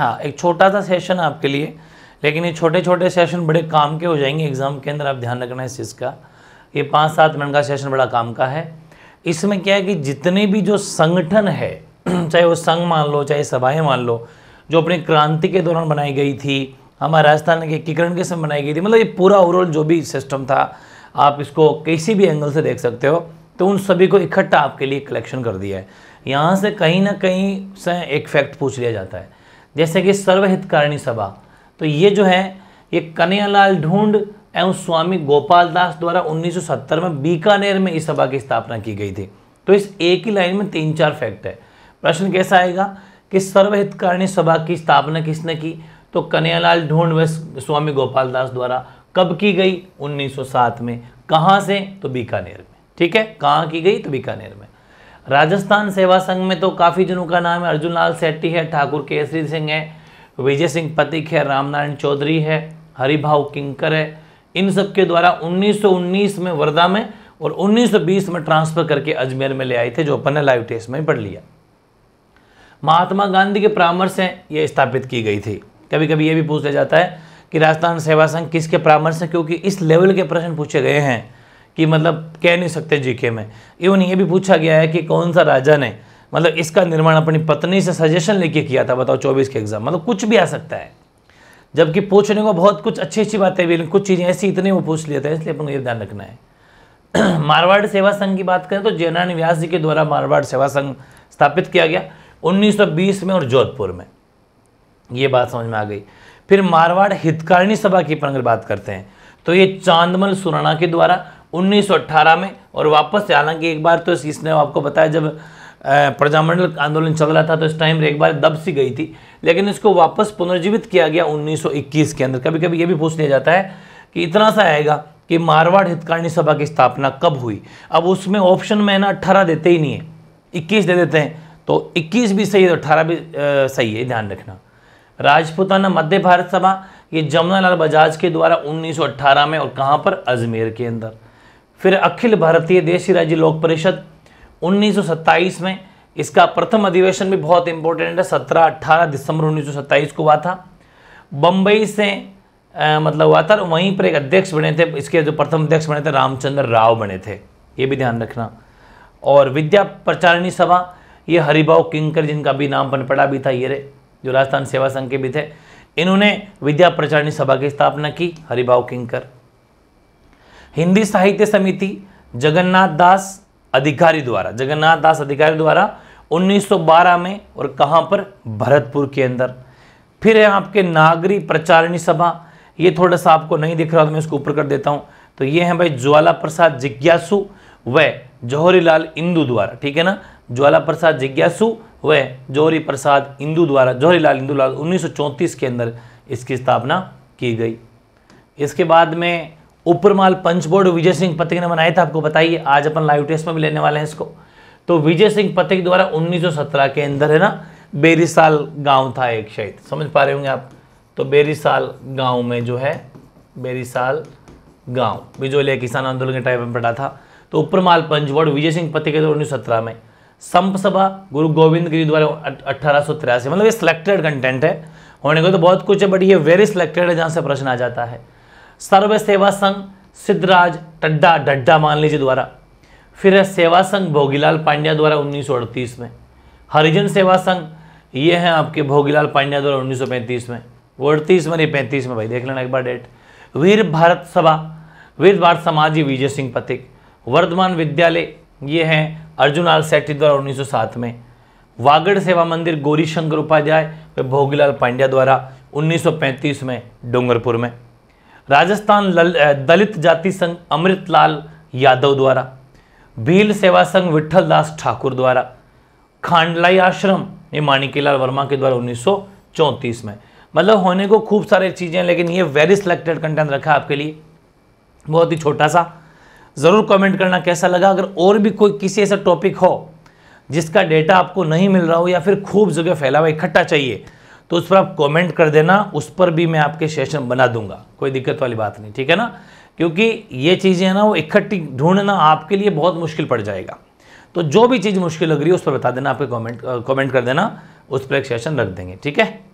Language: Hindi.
हाँ एक छोटा सा सेशन आपके लिए लेकिन ये छोटे छोटे सेशन बड़े काम के हो जाएंगे एग्ज़ाम के अंदर आप ध्यान रखना इस चीज़ का ये पाँच सात मिनट का सेशन बड़ा काम का है इसमें क्या है कि जितने भी जो संगठन है चाहे वो संघ मान लो चाहे सभाएं मान लो जो अपनी क्रांति के दौरान बनाई गई थी हमारे राजस्थान के एकीकरण के समय बनाई गई थी मतलब ये पूरा ओवरऑल जो भी सिस्टम था आप इसको किसी भी एंगल से देख सकते हो तो उन सभी को इकट्ठा आपके लिए कलेक्शन कर दिया है यहाँ से कहीं ना कहीं से एक फैक्ट पूछ लिया जाता है जैसे कि सर्वहितकारिणी सभा तो ये जो है ये कन्हैयालाल ढूंढ एवं स्वामी गोपाल दास द्वारा 1970 में बीकानेर में इस सभा की स्थापना की गई थी तो इस एक ही लाइन में तीन चार फैक्ट है प्रश्न कैसा आएगा कि सर्वहितकारिणी सभा की स्थापना किसने की तो कन्हैयालाल ढूंढ व स्वामी गोपाल दास द्वारा कब की गई 1907 में कहाँ से तो बीकानेर में ठीक है कहाँ की गई तो बीकानेर में राजस्थान सेवा संघ में तो काफ़ी जनों का नाम है अर्जुन लाल सेट्टी है ठाकुर केसरी सिंह है विजय सिंह पतिक है रामनारायण चौधरी है हरिभाव किंकर है इन सबके द्वारा 1919 में वर्धा में और 1920 में ट्रांसफ़र करके अजमेर में ले आए थे जो अपन ने लाइव टेस्ट में पढ़ लिया महात्मा गांधी के परामर्श से ये स्थापित की गई थी कभी कभी ये भी पूछा जाता है कि राजस्थान सेवा संघ किसके परामर्श से क्योंकि इस लेवल के प्रश्न पूछे गए हैं कि मतलब कह नहीं सकते जीके में इवन ये भी पूछा गया है कि कौन सा राजा ने मतलब इसका निर्माण अपनी पत्नी से सजेशन लेके किया था बताओ चौबीस के एग्ज़ाम मतलब कुछ भी आ सकता है जबकि पूछने को बहुत कुछ अच्छी अच्छी बातें भी कुछ चीज़ें ऐसी इतनी वो पूछ लेते हैं इसलिए अपन को ये ध्यान रखना है मारवाड़ सेवा संघ की बात करें तो जयनारायण व्यास जी के द्वारा मारवाड़ सेवा संघ स्थापित किया गया 1920 में और जोधपुर में ये बात समझ में आ गई फिर मारवाड़ हितकारिणी सभा की अपन अगर बात करते हैं तो ये चांदमल सुराना के द्वारा 1918 में और वापस से हालांकि एक बार तो इसने आपको बताया जब प्रजामंडल आंदोलन चल रहा था तो इस टाइम एक बार दब सी गई थी लेकिन इसको वापस पुनर्जीवित किया गया 1921 के अंदर कभी कभी ये भी पूछ लिया जाता है कि इतना सा आएगा कि मारवाड़ हितकारिणी सभा की स्थापना कब हुई अब उसमें ऑप्शन में ना अट्ठारह देते ही नहीं है इक्कीस दे देते हैं तो इक्कीस भी सही है तो अट्ठारह भी आ, सही है ध्यान रखना राजपूताना मध्य भारत सभा ये लाल बजाज के द्वारा 1918 में और कहाँ पर अजमेर के अंदर फिर अखिल भारतीय देशी राज्य लोक परिषद 1927 में इसका प्रथम अधिवेशन भी बहुत इंपॉर्टेंट है 17-18 दिसंबर 1927 को हुआ था बम्बई से आ, मतलब हुआ था वहीं पर एक अध्यक्ष बने थे इसके जो प्रथम अध्यक्ष बने थे रामचंद्र राव बने थे ये भी ध्यान रखना और विद्या प्रचारिणी सभा ये हरिभाव किंकर जिनका भी नाम पनपड़ा भी था ये रे जो राजस्थान सेवा संघ के भी थे इन्होंने विद्या प्रचारिणी सभा की स्थापना की हरिभाव किंकर हिंदी साहित्य समिति जगन्नाथ दास अधिकारी द्वारा जगन्नाथ दास अधिकारी द्वारा 1912 में और कहाँ पर भरतपुर के अंदर फिर है आपके नागरी प्रचारणी सभा ये थोड़ा सा आपको नहीं दिख रहा तो मैं इसको ऊपर कर देता हूँ तो ये है भाई ज्वाला प्रसाद जिज्ञासु व जौहरी लाल इंदू द्वारा ठीक है ना ज्वाला प्रसाद जिज्ञासु व जौहरी प्रसाद इंदू द्वारा जौहरीलाल इंदू लाल उन्नीस के अंदर इसकी स्थापना की गई इसके बाद में उपरमाल पंचबोर्ड विजय सिंह पतिक ने बनाया था आपको बताइए आज अपन लाइव टेस्ट में भी लेने वाले हैं इसको तो विजय सिंह पतिक द्वारा 1917 के अंदर है ना बेरीसाल गांव था एक शायद समझ पा रहे होंगे आप तो बेरीसाल गांव में जो है बेरीसाल गांव बिजोलिया किसान आंदोलन के टाइम में पढ़ा था तो उपरमाल पंचवड़ विजय सिंह पतिक के उन्नीस सौ में संप सभा गुरु गोविंद गिरी द्वारा अठारह मतलब ये सिलेक्टेड कंटेंट है होने को तो बहुत कुछ है बट ये वेरी सिलेक्टेड है जहाँ से प्रश्न आ जाता है सर्व सेवा संघ सिद्धराज टड्डा डड्डा मान लीजिए द्वारा फिर है सेवा संघ भोगीलाल पांड्या द्वारा 1938 में हरिजन सेवा संघ ये हैं आपके भोगीलाल पांड्या द्वारा 1935 में वो अड़तीस में नहीं पैंतीस में भाई देख लेना एक बार डेट वीर भारत सभा वीर भारत समाजी विजय सिंह पथिक वर्धमान विद्यालय ये हैं अर्जुन लाल सेट्टी द्वारा 1907 में वागड़ सेवा मंदिर गौरीशंकर उपाध्याय व भोगीलाल पांड्या द्वारा उन्नीस में डूंगरपुर में राजस्थान दलित जाति संघ अमृतलाल यादव द्वारा भील सेवा संघ विठल दास ठाकुर द्वारा खांडलाई आश्रम ये माणिकीलाल वर्मा के द्वारा 1934 में मतलब होने को खूब सारे चीज़ें लेकिन ये वेरी सिलेक्टेड कंटेंट रखा आपके लिए बहुत ही छोटा सा ज़रूर कमेंट करना कैसा लगा अगर और भी कोई किसी ऐसा टॉपिक हो जिसका डेटा आपको नहीं मिल रहा हो या फिर खूब जगह फैला हुआ इकट्ठा चाहिए तो उस पर आप कमेंट कर देना उस पर भी मैं आपके सेशन बना दूंगा कोई दिक्कत वाली बात नहीं ठीक है ना क्योंकि ये चीज़ें हैं ना वो इकट्ठी ढूंढना आपके लिए बहुत मुश्किल पड़ जाएगा तो जो भी चीज़ मुश्किल लग रही है उस पर बता देना आपके कॉमेंट कॉमेंट कर देना उस पर एक सेशन रख देंगे ठीक है